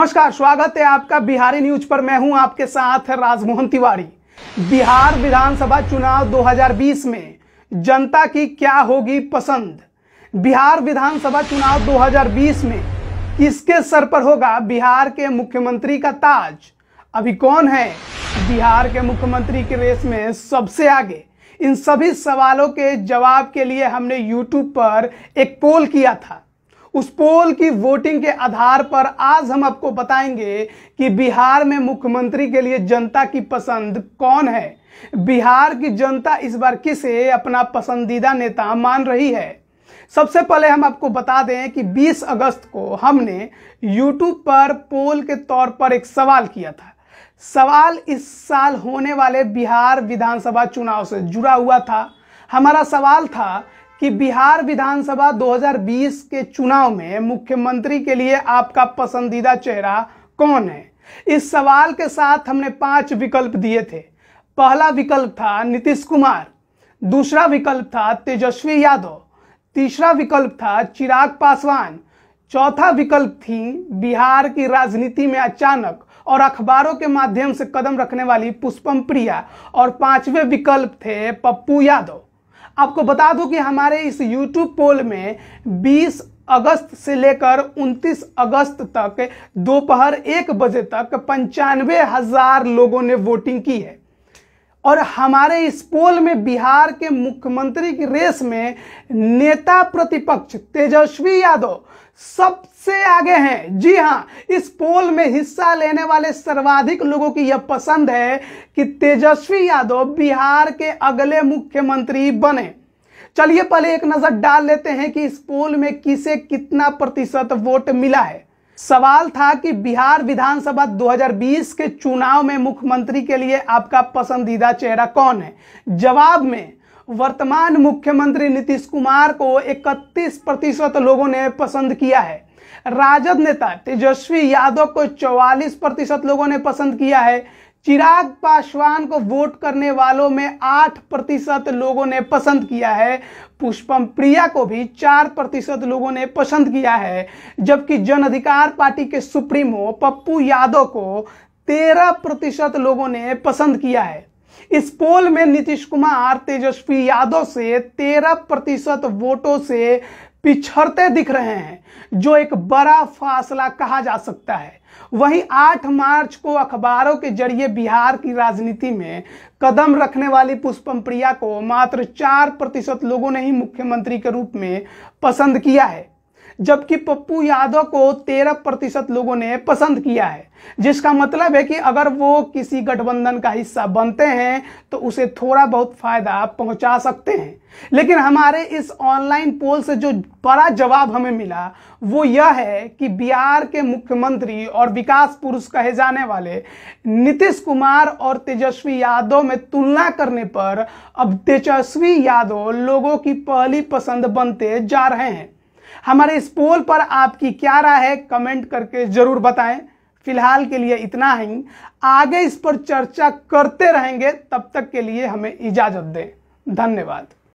नमस्कार स्वागत है आपका बिहारी न्यूज पर मैं हूं आपके साथ राजमोहन तिवारी बिहार विधानसभा चुनाव 2020 में जनता की क्या होगी पसंद बिहार विधानसभा चुनाव 2020 में किसके सर पर होगा बिहार के मुख्यमंत्री का ताज अभी कौन है बिहार के मुख्यमंत्री के रेस में सबसे आगे इन सभी सवालों के जवाब के लिए हमने यूट्यूब पर एक पोल किया था उस पोल की वोटिंग के आधार पर आज हम आपको बताएंगे कि बिहार में मुख्यमंत्री के लिए जनता की पसंद कौन है बिहार की जनता इस बार किसे अपना पसंदीदा नेता मान रही है सबसे पहले हम आपको बता दें कि 20 अगस्त को हमने YouTube पर पोल के तौर पर एक सवाल किया था सवाल इस साल होने वाले बिहार विधानसभा चुनाव से जुड़ा हुआ था हमारा सवाल था कि बिहार विधानसभा 2020 के चुनाव में मुख्यमंत्री के लिए आपका पसंदीदा चेहरा कौन है इस सवाल के साथ हमने पांच विकल्प दिए थे पहला विकल्प था नीतीश कुमार दूसरा विकल्प था तेजस्वी यादव तीसरा विकल्प था चिराग पासवान चौथा विकल्प थी बिहार की राजनीति में अचानक और अखबारों के माध्यम से कदम रखने वाली पुष्पम प्रिया और पांचवें विकल्प थे पप्पू यादव आपको बता दूं कि हमारे इस यूट्यूब पोल में 20 अगस्त से लेकर 29 अगस्त तक दोपहर एक बजे तक पंचानवे हजार लोगों ने वोटिंग की है और हमारे इस पोल में बिहार के मुख्यमंत्री की रेस में नेता प्रतिपक्ष तेजस्वी यादव सबसे आगे हैं जी हाँ इस पोल में हिस्सा लेने वाले सर्वाधिक लोगों की यह पसंद है कि तेजस्वी यादव बिहार के अगले मुख्यमंत्री बने चलिए पहले एक नजर डाल लेते हैं कि इस पोल में किसे कितना प्रतिशत वोट मिला है सवाल था कि बिहार विधानसभा 2020 के चुनाव में मुख्यमंत्री के लिए आपका पसंदीदा चेहरा कौन है जवाब में वर्तमान मुख्यमंत्री नीतीश कुमार को 31 प्रतिशत लोगों ने पसंद किया है राजद नेता तेजस्वी यादव को 44 प्रतिशत लोगों ने पसंद किया है चिराग पासवान को वोट करने वालों में आठ प्रतिशत लोगों ने पसंद किया है पुष्पम प्रिया को भी चार प्रतिशत लोगों ने पसंद किया है जबकि जन अधिकार पार्टी के सुप्रीमो पप्पू यादव को तेरह प्रतिशत लोगों ने पसंद किया है इस पोल में नीतीश कुमार तेजस्वी यादव से तेरह प्रतिशत वोटों से पिछड़ते दिख रहे हैं जो एक बड़ा फासला कहा जा सकता है वहीं 8 मार्च को अखबारों के जरिए बिहार की राजनीति में कदम रखने वाली पुष्पम प्रिया को मात्र चार प्रतिशत लोगों ने ही मुख्यमंत्री के रूप में पसंद किया है जबकि पप्पू यादव को तेरह प्रतिशत लोगों ने पसंद किया है जिसका मतलब है कि अगर वो किसी गठबंधन का हिस्सा बनते हैं तो उसे थोड़ा बहुत फायदा पहुंचा सकते हैं लेकिन हमारे इस ऑनलाइन पोल से जो बड़ा जवाब हमें मिला वो यह है कि बिहार के मुख्यमंत्री और विकास पुरुष कहे जाने वाले नीतीश कुमार और तेजस्वी यादव में तुलना करने पर अब तेजस्वी यादव लोगों की पहली पसंद बनते जा रहे हैं हमारे इस पोल पर आपकी क्या राय है कमेंट करके जरूर बताएं फिलहाल के लिए इतना ही आगे इस पर चर्चा करते रहेंगे तब तक के लिए हमें इजाजत दें धन्यवाद